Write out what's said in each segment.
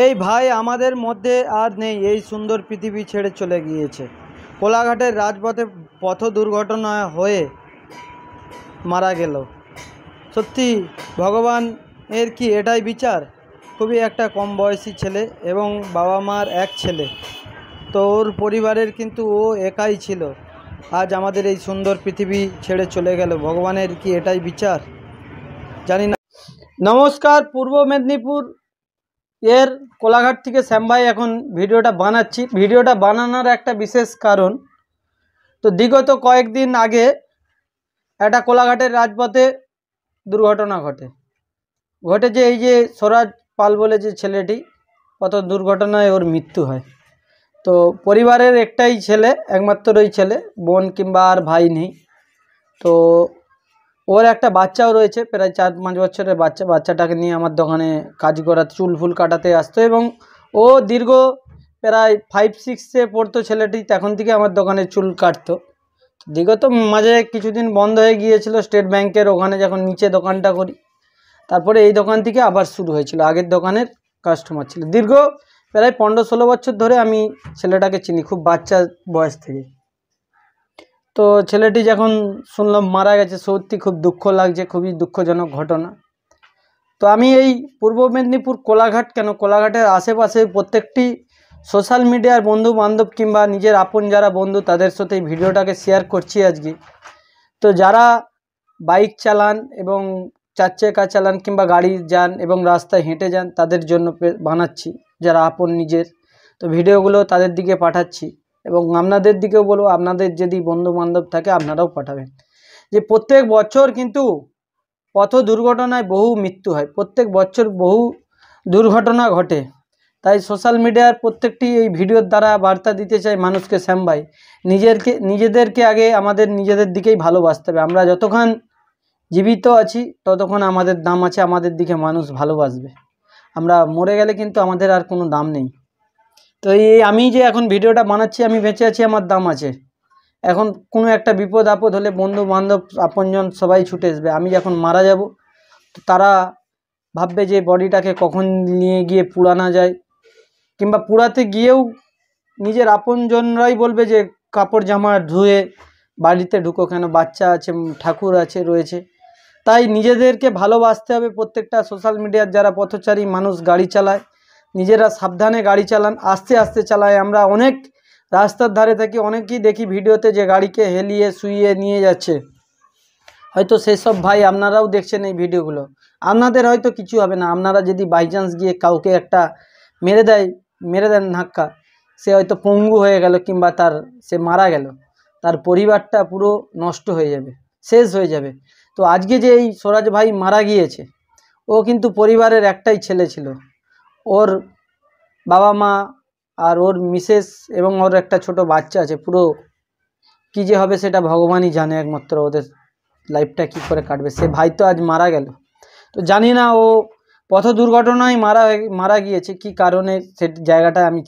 এই ভাই আমাদের মধ্যে আর নেই এই সুন্দর পৃথিবী ছেড়ে চলে গিয়েছে কোলাঘাটের রাজপথে পথ দুর্ঘটনা হয়ে মারা গেল সত্যি ভগবান এর কি এটাই বিচার খুবই একটা কম বয়সী ছেলে এবং বাবা মার এক ছেলে তো ওর পরিবারের কিন্তু ও একাই ছিল আজ আমাদের এই সুন্দর পৃথিবী ছেড়ে চলে গেল ভগবানের কি এটাই বিচার জানি না নমস্কার পূর্ব মেদিনীপুর এর কোলাঘাট থেকে শ্যামভাই এখন ভিডিওটা বানাচ্ছি ভিডিওটা বানানোর একটা বিশেষ কারণ তো বিগত কয়েকদিন আগে একটা কোলাঘাটের রাজপথে দুর্ঘটনা ঘটে ঘটে যে এই যে স্বরাজ পাল বলে যে ছেলেটি কত দুর্ঘটনায় ওর মৃত্যু হয় তো পরিবারের একটাই ছেলে একমাত্র ওই ছেলে বোন কিংবা আর ভাই নেই তো ওর একটা বাচ্চাও রয়েছে প্রায় চার পাঁচ বছরের বাচ্চা বাচ্চাটাকে নিয়ে আমার দোকানে কাজ করা চুল ফুল কাটাতে আসতো এবং ও দীর্ঘ প্রায় ফাইভ সিক্সে পড়তো ছেলেটি তখন থেকে আমার দোকানে চুল কাটতো তো মাঝে কিছুদিন বন্ধ হয়ে গিয়েছিল স্টেট ব্যাংকের ওখানে যখন নিচে দোকানটা করি তারপরে এই দোকান থেকে আবার শুরু হয়েছিল আগের দোকানের কাস্টমার ছিল দীর্ঘ প্রায় পনেরো ষোলো বছর ধরে আমি ছেলেটাকে চিনি খুব বাচ্চা বয়স থেকে তো ছেলেটি যখন শুনলাম মারা গেছে সত্যি খুব দুঃখ লাগছে খুবই দুঃখজনক ঘটনা তো আমি এই পূর্ব মেদিনীপুর কোলাঘাট কেন কোলাঘাটের আশেপাশে প্রত্যেকটি সোশ্যাল মিডিয়ার বন্ধু বান্ধব কিংবা নিজের আপন যারা বন্ধু তাদের সাথে এই ভিডিওটাকে শেয়ার করছি আজকে তো যারা বাইক চালান এবং চার চাকা চালান কিংবা গাড়ি যান এবং রাস্তায় হেঁটে যান তাদের জন্য বানাচ্ছি যারা আপন নিজের তো ভিডিওগুলো তাদের দিকে পাঠাচ্ছি এবং আপনাদের দিকেও বলবো আপনাদের যদি বন্ধু বান্ধব থাকে আপনারাও পাঠাবেন যে প্রত্যেক বছর কিন্তু পথ দুর্ঘটনায় বহু মৃত্যু হয় প্রত্যেক বছর বহু দুর্ঘটনা ঘটে তাই সোশ্যাল মিডিয়ার প্রত্যেকটি এই ভিডিওর দ্বারা বার্তা দিতে চাই মানুষকে শ্যাম ভাই নিজেরকে নিজেদেরকে আগে আমাদের নিজেদের দিকেই ভালোবাসতে হবে আমরা যতক্ষণ জীবিত আছি ততক্ষণ আমাদের দাম আছে আমাদের দিকে মানুষ ভালোবাসবে আমরা মরে গেলে কিন্তু আমাদের আর কোনো দাম নেই তো এই আমি যে এখন ভিডিওটা বানাচ্ছি আমি বেঁচে আছি আমার দাম আছে এখন কোনো একটা বিপদ আপদ হলে বন্ধু বান্ধব আপনজন সবাই ছুটে আসবে আমি যখন মারা যাব তো তারা ভাববে যে বডিটাকে কখন নিয়ে গিয়ে পুরানো যায় কিংবা পুরাতে গিয়েও নিজের আপনজনরাই বলবে যে কাপড় জামা ধুয়ে বাড়িতে ঢুকো কেন বাচ্চা আছে ঠাকুর আছে রয়েছে তাই নিজেদেরকে ভালোবাসতে হবে প্রত্যেকটা সোশ্যাল মিডিয়ার যারা পথচারী মানুষ গাড়ি চালায় নিজেরা সাবধানে গাড়ি চালান আস্তে আস্তে চালায় আমরা অনেক রাস্তার ধারে থাকি অনেকেই দেখি ভিডিওতে যে গাড়িকে হেলিয়ে শুইয়ে নিয়ে যাচ্ছে হয়তো সেসব ভাই আপনারাও দেখছেন এই ভিডিওগুলো আপনাদের হয়তো কিছু হবে না আপনারা যদি বাইচান্স গিয়ে কাউকে একটা মেরে দেয় মেরে দেন ধাক্কা সে হয়তো পঙ্গু হয়ে গেল কিংবা তার সে মারা গেল তার পরিবারটা পুরো নষ্ট হয়ে যাবে শেষ হয়ে যাবে তো আজকে যে এই স্বরাজ ভাই মারা গিয়েছে ও কিন্তু পরিবারের একটাই ছেলে ছিল ওর বাবা মা আর ওর মিসেস এবং ওর একটা ছোট বাচ্চা আছে পুরো কী যে হবে সেটা ভগবানই জানে একমাত্র ওদের লাইফটা কী করে কাটবে সে ভাই তো আজ মারা গেল তো জানি না ও পথ দুর্ঘটনায় মারা মারা গিয়েছে কি কারণে সে জায়গাটা আমি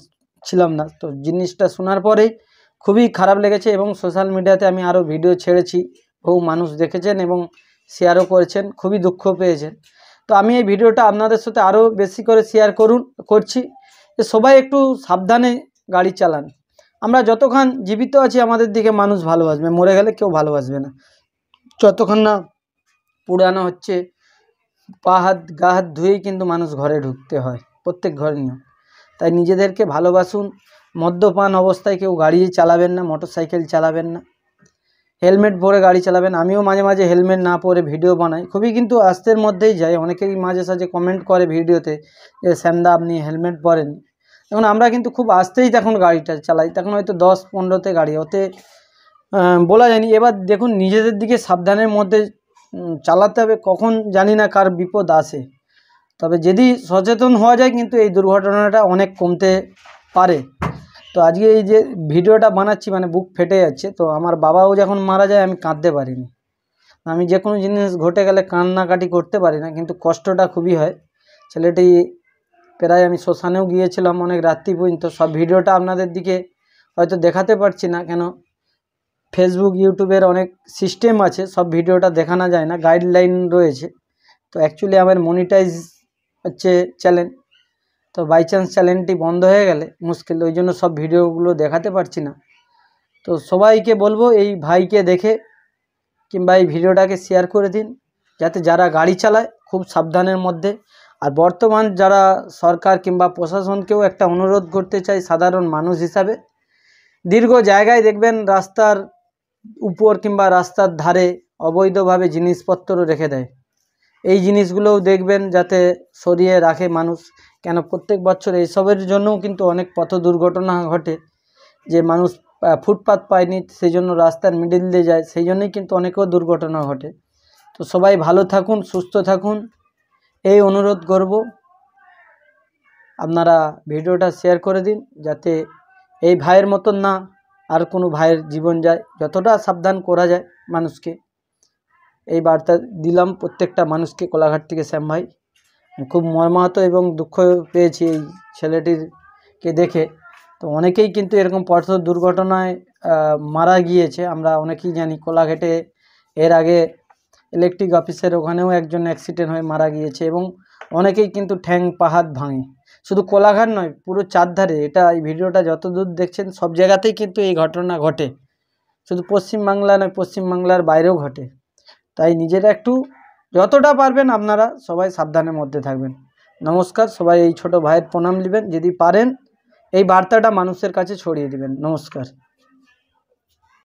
ছিলাম না তো জিনিসটা শোনার পরেই খুবই খারাপ লেগেছে এবং সোশ্যাল মিডিয়াতে আমি আরও ভিডিও ছেড়েছি বহু মানুষ দেখেছেন এবং শেয়ারও করেছেন খুবই দুঃখ পেয়েছেন তো আমি এই ভিডিওটা আপনাদের সাথে আরও বেশি করে শেয়ার করুন করছি যে সবাই একটু সাবধানে গাড়ি চালান আমরা যতক্ষণ জীবিত আছি আমাদের দিকে মানুষ ভালোবাসবে মরে গেলে কেউ ভালোবাসবে না যতক্ষণ না পুরানো হচ্ছে পা হাত গা হাত ধুয়েই কিন্তু মানুষ ঘরে ঢুকতে হয় প্রত্যেক ঘরে নিয়ে তাই নিজেদেরকে ভালোবাসুন মদ্যপান অবস্থায় কেউ গাড়ি চালাবেন না মোটর সাইকেল চালাবেন না হেলমেট পরে গাড়ি চালাবেন আমিও মাঝে মাঝে হেলমেট না পরে ভিডিও বানাই খুবই কিন্তু আস্তের মধ্যেই যায় অনেকেই মাঝে সাঝে কমেন্ট করে ভিডিওতে যে শ্যামদা আপনি হেলমেট পরেন এখন আমরা কিন্তু খুব আস্তেই তখন গাড়িটা চালাই তখন হয়তো দশ পনেরোতে গাড়ি ওতে বলা যায়নি এবার দেখুন নিজেদের দিকে সাবধানের মধ্যে চালাতে হবে কখন জানি না কার বিপদ আসে তবে যদি সচেতন হওয়া যায় কিন্তু এই দুর্ঘটনাটা অনেক কমতে পারে তো আজকে এই যে ভিডিওটা বানাচ্ছি মানে বুক ফেটে যাচ্ছে তো আমার বাবাও যখন মারা যায় আমি কাঁদতে পারিনি আমি যে কোনো জিনিস ঘটে গেলে কান্নাকাটি করতে পারি না কিন্তু কষ্টটা খুবই হয় ছেলেটি প্রায় আমি শ্মশানেও গিয়েছিলাম অনেক রাত্রি পর্যন্ত সব ভিডিওটা আপনাদের দিকে হয়তো দেখাতে পারছি না কেন ফেসবুক ইউটিউবের অনেক সিস্টেম আছে সব ভিডিওটা দেখানো যায় না গাইডলাইন রয়েছে তো অ্যাকচুয়ালি আমার মনিটাইজ হচ্ছে চ্যানেল তো বাই চান্স চ্যানেলটি বন্ধ হয়ে গেলে মুশকিল ওই জন্য সব ভিডিওগুলো দেখাতে পারছি না তো সবাইকে বলবো এই ভাইকে দেখে কিংবা এই ভিডিওটাকে শেয়ার করে দিন যাতে যারা গাড়ি চালায় খুব সাবধানের মধ্যে আর বর্তমান যারা সরকার কিংবা প্রশাসনকেও একটা অনুরোধ করতে চাই সাধারণ মানুষ হিসাবে দীর্ঘ জায়গায় দেখবেন রাস্তার উপর কিংবা রাস্তার ধারে অবৈধভাবে জিনিসপত্র রেখে দেয় এই জিনিসগুলোও দেখবেন যাতে সরিয়ে রাখে মানুষ কেন প্রত্যেক বছর এইসবের জন্যও কিন্তু অনেক পথ দুর্ঘটনা ঘটে যে মানুষ ফুটপাত পায়নি সেই জন্য রাস্তার মিডিল দিয়ে যায় সেই জন্যই কিন্তু অনেকও দুর্ঘটনা ঘটে তো সবাই ভালো থাকুন সুস্থ থাকুন এই অনুরোধ করব আপনারা ভিডিওটা শেয়ার করে দিন যাতে এই ভাইয়ের মতন না আর কোনো ভাইয়ের জীবন যায় যতটা সাবধান করা যায় মানুষকে এই বার্তা দিলাম প্রত্যেকটা মানুষকে কোলাঘাট থেকে শ্যাম ভাই মানে খুব মর্মাহত এবং দুঃখ পেয়েছি এই ছেলেটিরকে দেখে তো অনেকেই কিন্তু এরকম পথ দুর্ঘটনায় মারা গিয়েছে আমরা অনেকেই জানি কোলাঘাটে এর আগে ইলেকট্রিক অফিসের ওখানেও একজন অ্যাক্সিডেন্ট হয়ে মারা গিয়েছে এবং অনেকেই কিন্তু ঠ্যাং পাহাত ভাঙে শুধু কোলাঘাট নয় পুরো চারধারে এটা এই ভিডিওটা যত দূর দেখছেন সব জায়গাতেই কিন্তু এই ঘটনা ঘটে শুধু পশ্চিমবাংলা নয় পশ্চিমবাংলার বাইরেও ঘটে তাই নিজেরা একটু যতটা পারবেন আপনারা সবাই সাবধানের মধ্যে থাকবেন নমস্কার সবাই এই ছোট ভাইয়ের প্রণাম নেবেন যদি পারেন এই বার্তাটা মানুষের কাছে ছড়িয়ে দেবেন নমস্কার